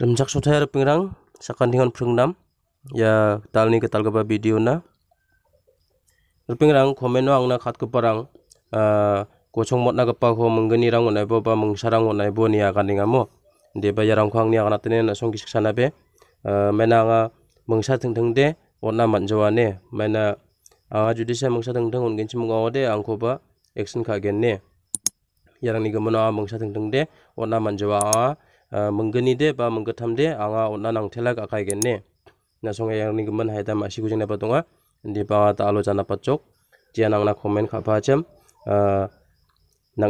remjak sotha ya, ro pingrang sakantingon phringnam ya talni ke talgaba video na pingrang komen na angna khatkuparang eh, mot na gapa ho menggeni rang onai bo ba mengsarang ya onai bo ni akaningamo deba jarang khang ni akanatene na kisik sana be eh, menanga mengsa tengteng de ona ne mena anga judi saya mengsa tengteng ongen cimungawa de angkoba action kagen ne yarang ni gemono mengsa tengteng de ona manjawa menggeni de ba menggetam de anga onna nangthelak akai genne na songe yang ni gumban haida ma siku jena patunga ndi ba ta alo jana nang jian angna comment kha pa cham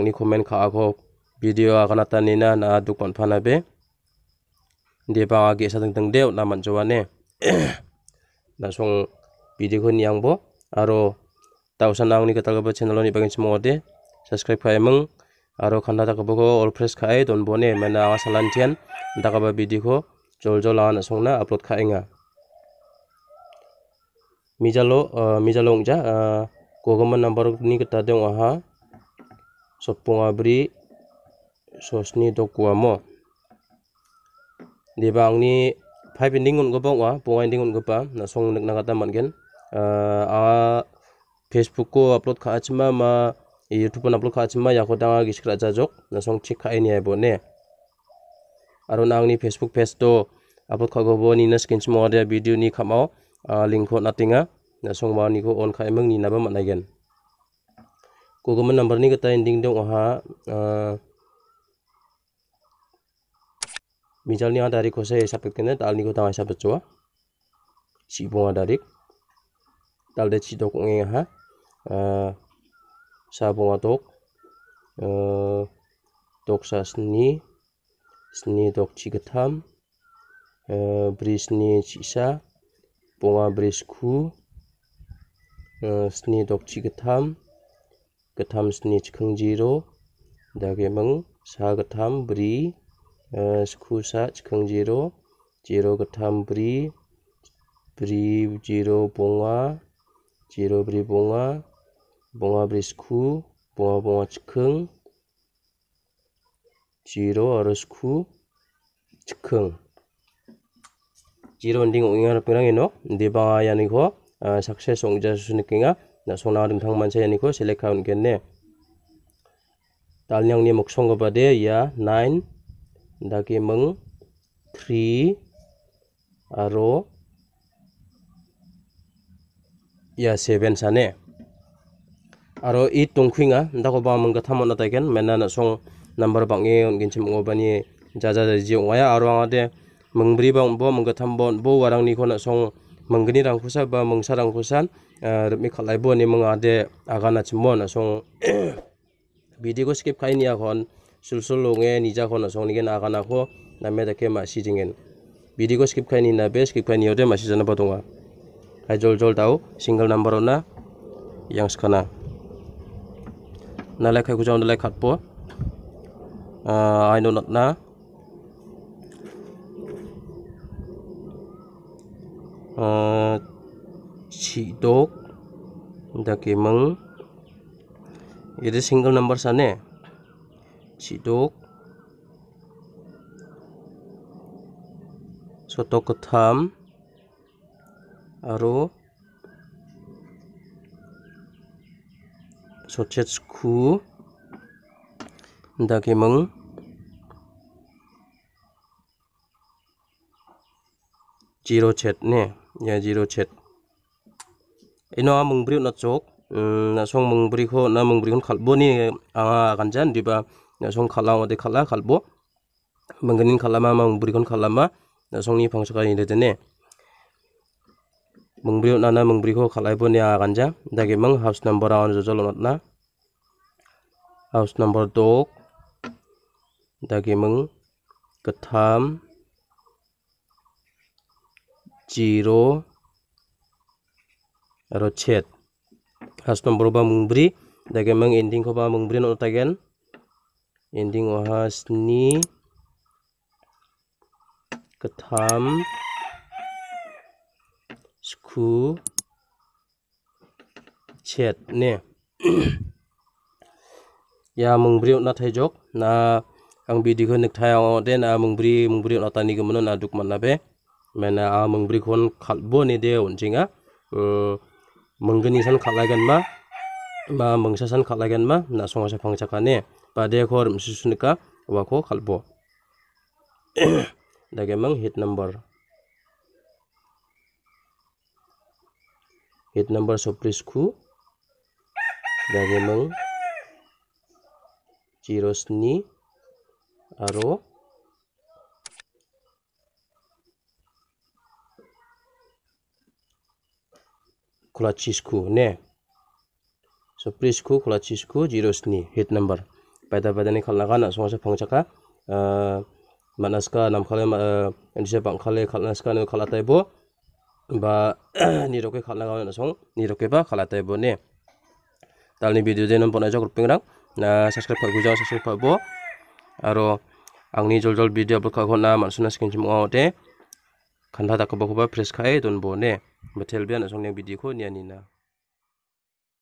ni comment kha ako video akana tanina na dukon phana be ndi ba age sa tang de na man jawane na song video ko yang bo aro tausan nang ni katal ba channel ni bagin semua de subscribe kha emang aro khanda kobo bogo all fresh khae don bone mena awa salan tian taka ba bidi ko jol jol awan asongna upload khaenga mijalo uh, mijalo ngja uh, kogoman number ni kata wa aha sopong abri sosni dokwa mo bang ni five ending on bong wa punga ending on gopa na song nak nakata gen uh, a facebook ko upload kha chima ma YouTube na upload khaachima yako danga giskra jajok na song chik khai ni aibo ne aro na angni Facebook page to upload khago bo na skin semua dia video ni khamao link ko natinga na song ma ni ko on kaimeng mang ni na ba managen ko gomen number ni kata ending dong ha Misalnya ada dari kose sabit kene tal ni ko tanga sabit chua si bunga dari tal de chi dok ha sa pumatok uh, eh, tok sa sni sni tok cigetam uh, eh, beri seni cisa ponga beri sku uh, eh, sni tok cigetam ketam sni cikeng jiro dagemeng sa getam beri uh, sku sa cikeng jiro jiro getam beri beri jiro bunga jiro beri bunga 봉화브리스쿠봉화봉화측흥 지로 어르스쿠 측흥. 지로 딩 옹이하라병랑이 노네방아야니고 아, 삭세스 옹자수수니까, 나송나름 당만세야니고, 셀렉하운겠네. 달량니 목성거바데, 야, 나인, 다기멍, 트리, 아로, 야, 세벤 사네. aro i tongkhinga ndako ba mong gatham taiken mena na song number bangi e, ongin chim ngo bani jaja e. ji waya aro anga de mengbri bang bo mong gatham bo warang ni khona song menggni rang khusa ba mongsa rang khusan eh, rmi khalai bo ni mong ade aga na song video skip khai ni akhon sulsul longe nija khona song ni gen aga na kho na me dake ma si jingen video skip khai ni na be skip khai ni ode ma si jana patonga kai jol jol tau single number ona yang sekana na le khai kujam o le khat po a i know not na chị đốc da ki mang it is single number sane c h i dok soto kotham aro sochet sku ndake meng jiro chet ne ya jiro chet ino a meng bri nochok mm, na song meng bri ko na meng bri kon khalbo ni diba na song khala o de khala khalbo mengenin khala ma meng bri kon khala ma na song ni phangsa ka ni de ne mengbriu nana mengbriu kalai pun yang akan ja dagi meng house number awan zozol not house number dog dagi meng ketam zero rochet house number ba mengbri dagi meng ending ko ba mengbri not ending o house ni ketam School chat nè ya mung briu na thai jok na ang bidi di khonik thai ang den a mung bri mung na tani gumno na duk man na be mena a mung bri khon khal bo ne de un jinga mung gani san khal lagan ma ma mung sa san khal lagan ma na songa sa phang chaka ne pa de khor msu sunika wa ko khal bo dage mang hit number hit number surprise ku dan mang ni aro kulacisku ne ku kulacisku jiros ni hit number pada pada ni kalau semua saya songsa phangchaka ah, manaska saya indonesia eh, kalau naskah ne kalau bo বা নিৰকে খালা গাঁও নচং নে তালনি ভিডিঅ' দিন বনাই যাওক ৰূপিংৰাং ছাবস্ক্ৰাইব কৰিব আৰু আংনি জল জল ভিডিঅ' আপলোড কৰা ঘটনা মানুহ স্ক্ৰীন চিমতে খান্ধা ফ্ৰেছ খাই দোনব নে বা থেলবিয়া নচং নে ভিডিঅ'খৌ নিয়ানি না